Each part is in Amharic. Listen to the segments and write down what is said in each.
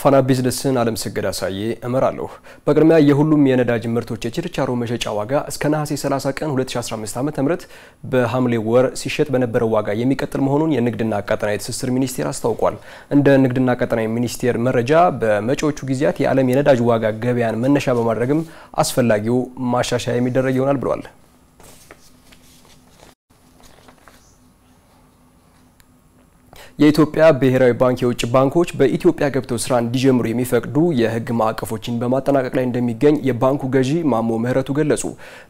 ፋና ቢዝነስን አለም ስገድ አሳዬ እመራለሁ። በቅድሚያ የሁሉም የነዳጅ ምርቶች የችርቻሮ መሸጫ ዋጋ እስከ ነሐሴ 30 ቀን 2015 ዓ.ም በሐምሌ ወር ሲሸጥ በነበረው ዋጋ የሚቀጥል መሆኑን የንግድና ቀጠናዊ ትስስር ሚኒስቴር አስታውቋል። እንደ ንግድና ቀጠናዊ ሚኒስቴር መረጃ በመጪዎቹ ጊዜያት የዓለም የነዳጅ ዋጋ ገበያን መነሻ በማድረግም አስፈላጊው ማሻሻያ የሚደረግ ይሆናል ብሏል። የኢትዮጵያ ብሔራዊ ባንክ የውጭ ባንኮች በኢትዮጵያ ገብተው ስራ እንዲጀምሩ የሚፈቅዱ የህግ ማዕቀፎችን በማጠናቀቅ ላይ እንደሚገኝ የባንኩ ገዢ ማሞ ምህረቱ ገለጹ።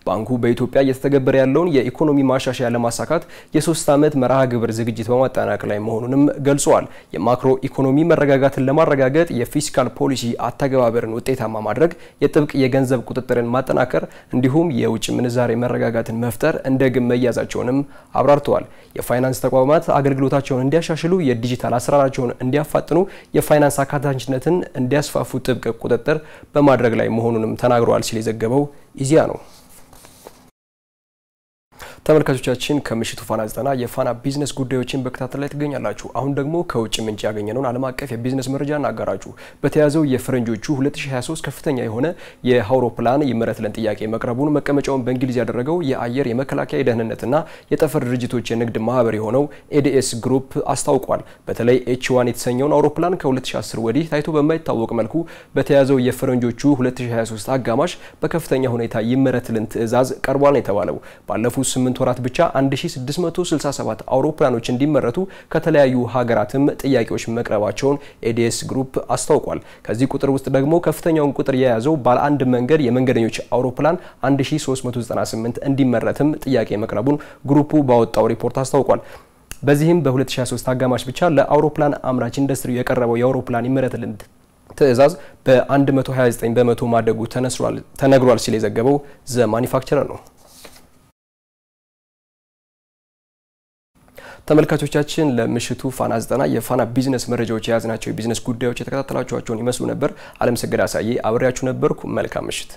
ባንኩ በኢትዮጵያ እየተተገበረ ያለውን የኢኮኖሚ ማሻሻያ ለማሳካት የሶስት ዓመት መርሃ ግብር ዝግጅት በማጠናቀቅ ላይ መሆኑንም ገልጸዋል። የማክሮ ኢኮኖሚ መረጋጋትን ለማረጋገጥ የፊስካል ፖሊሲ አተገባበርን ውጤታማ ማድረግ፣ የጥብቅ የገንዘብ ቁጥጥርን ማጠናከር እንዲሁም የውጭ ምንዛሬ መረጋጋትን መፍጠር እንደ ግብ መያዛቸውንም አብራርተዋል። የፋይናንስ ተቋማት አገልግሎታቸውን እንዲያሻሽሉ የዲጂታል አሰራራቸውን እንዲያፋጥኑ፣ የፋይናንስ አካታችነትን እንዲያስፋፉ ጥብቅ ቁጥጥር በማድረግ ላይ መሆኑንም ተናግረዋል ሲል የዘገበው ኢዜአ ነው። ተመልካቾቻችን ከምሽቱ ፋና ዘጠና የፋና ቢዝነስ ጉዳዮችን በከታተል ላይ ትገኛላችሁ። አሁን ደግሞ ከውጭ ምንጭ ያገኘነውን ዓለም አቀፍ የቢዝነስ መረጃ እናጋራችሁ። በተያዘው የፈረንጆቹ 2023 ከፍተኛ የሆነ የአውሮፕላን ይመረትልን ጥያቄ መቅረቡን መቀመጫውን በእንግሊዝ ያደረገው የአየር የመከላከያ የደህንነትና የጠፈር ድርጅቶች የንግድ ማህበር የሆነው ኤዲኤስ ግሩፕ አስታውቋል። በተለይ ኤች ዋን የተሰኘውን አውሮፕላን ከ2010 ወዲህ ታይቶ በማይታወቅ መልኩ በተያዘው የፈረንጆቹ 2023 አጋማሽ በከፍተኛ ሁኔታ ይመረትልን ትዕዛዝ ቀርቧል የተባለው ባለፉት ስምንት በስምንት ወራት ብቻ 1667 አውሮፕላኖች እንዲመረቱ ከተለያዩ ሀገራትም ጥያቄዎች መቅረባቸውን ኤዲኤስ ግሩፕ አስታውቋል። ከዚህ ቁጥር ውስጥ ደግሞ ከፍተኛውን ቁጥር የያዘው ባለ አንድ መንገድ የመንገደኞች አውሮፕላን 1398 እንዲመረትም ጥያቄ መቅረቡን ግሩፑ ባወጣው ሪፖርት አስታውቋል። በዚህም በ2023 አጋማሽ ብቻ ለአውሮፕላን አምራች ኢንዱስትሪ የቀረበው የአውሮፕላን ይመረትልን ትዕዛዝ በ129 በመቶ ማደጉ ተነግሯል ሲል የዘገበው ዘ ማኒፋክቸረር ነው። ተመልካቾቻችን ለምሽቱ ፋና ዘጠና የፋና ቢዝነስ መረጃዎች የያዝናቸው የቢዝነስ ጉዳዮች የተከታተላችኋቸውን ይመስሉ ነበር። አለም ሰገድ አሳዬ አብሬያችሁ ነበርኩ። መልካም ምሽት።